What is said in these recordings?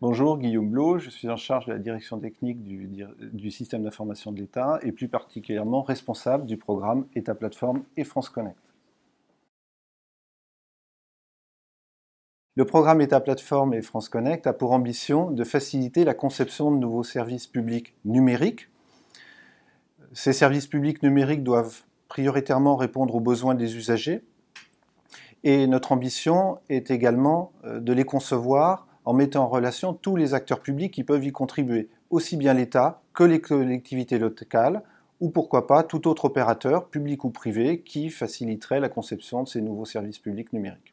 Bonjour, Guillaume Blau, je suis en charge de la direction technique du, du système d'information de l'État et plus particulièrement responsable du programme État Plateforme et France Connect. Le programme État Plateforme et France Connect a pour ambition de faciliter la conception de nouveaux services publics numériques. Ces services publics numériques doivent prioritairement répondre aux besoins des usagers et notre ambition est également euh, de les concevoir en mettant en relation tous les acteurs publics qui peuvent y contribuer, aussi bien l'État que les collectivités locales, ou pourquoi pas tout autre opérateur, public ou privé, qui faciliterait la conception de ces nouveaux services publics numériques.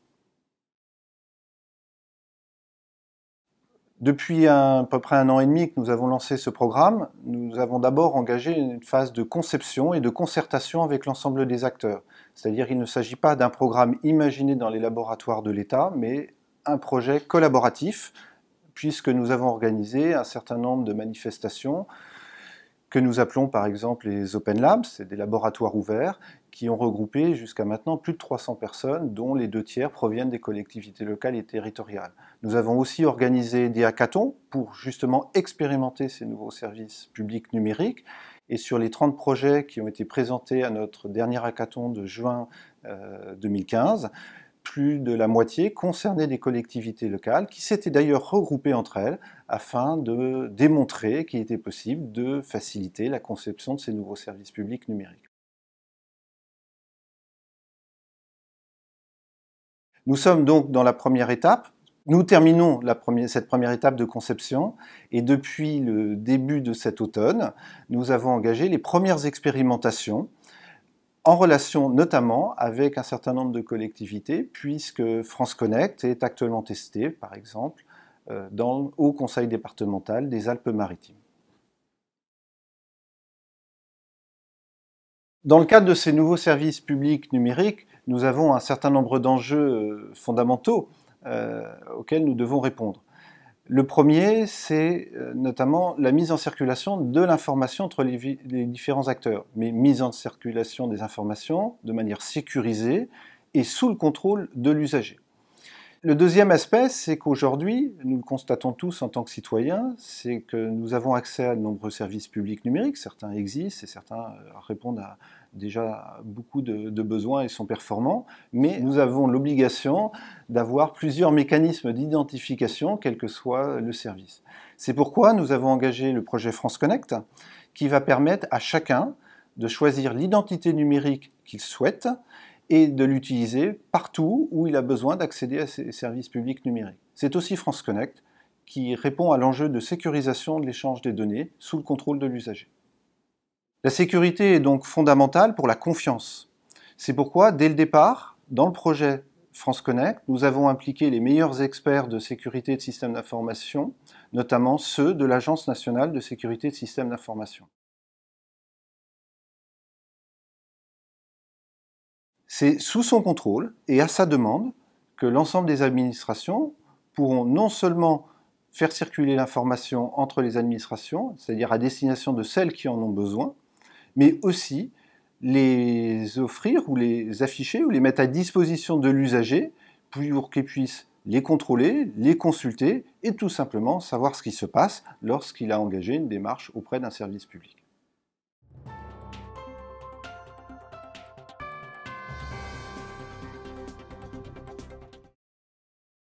Depuis à peu près un an et demi que nous avons lancé ce programme, nous avons d'abord engagé une phase de conception et de concertation avec l'ensemble des acteurs. C'est-à-dire qu'il ne s'agit pas d'un programme imaginé dans les laboratoires de l'État, mais un projet collaboratif, puisque nous avons organisé un certain nombre de manifestations que nous appelons par exemple les Open Labs, c'est des laboratoires ouverts qui ont regroupé jusqu'à maintenant plus de 300 personnes, dont les deux tiers proviennent des collectivités locales et territoriales. Nous avons aussi organisé des hackathons pour justement expérimenter ces nouveaux services publics numériques. Et sur les 30 projets qui ont été présentés à notre dernier hackathon de juin 2015, euh, plus de la moitié concernaient des collectivités locales qui s'étaient d'ailleurs regroupées entre elles afin de démontrer qu'il était possible de faciliter la conception de ces nouveaux services publics numériques. Nous sommes donc dans la première étape. Nous terminons cette première étape de conception et depuis le début de cet automne, nous avons engagé les premières expérimentations en relation notamment avec un certain nombre de collectivités, puisque France Connect est actuellement testé, par exemple, euh, dans, au Conseil départemental des Alpes-Maritimes. Dans le cadre de ces nouveaux services publics numériques, nous avons un certain nombre d'enjeux euh, fondamentaux euh, auxquels nous devons répondre. Le premier, c'est euh, notamment la mise en circulation de l'information entre les, différents acteurs, mais mise en circulation des informations de manière sécurisée et sous le contrôle de l'usager. Le deuxième aspect, c'est qu'aujourd'hui, nous le constatons tous en tant que citoyens, c'est que nous avons accès à de nombreux services publics numériques. Certains existent et certains euh, répondent à déjà beaucoup de, de besoins et sont performants. Mais nous avons l'obligation d'avoir plusieurs mécanismes d'identification, quel que soit le service. C'est pourquoi nous avons engagé le projet France Connect, qui va permettre à chacun de choisir l'identité numérique qu'il souhaite et de l'utiliser partout où il a besoin d'accéder à ses services publics numériques. C'est aussi France Connect qui répond à l'enjeu de sécurisation de l'échange des données sous le contrôle de l'usager. La sécurité est donc fondamentale pour la confiance. C'est pourquoi, dès le départ, dans le projet France Connect, nous avons impliqué les meilleurs experts de sécurité de systèmes d'information, notamment ceux de l'Agence nationale de sécurité de systèmes d'information. C'est sous son contrôle et à sa demande que l'ensemble des administrations pourront non seulement faire circuler l'information entre les administrations, c'est-à-dire à destination de celles qui en ont besoin, mais aussi les offrir ou les afficher ou les mettre à disposition de l'usager pour qu'il puisse les contrôler, les consulter et tout simplement savoir ce qui se passe lorsqu'il a engagé une démarche auprès d'un service public.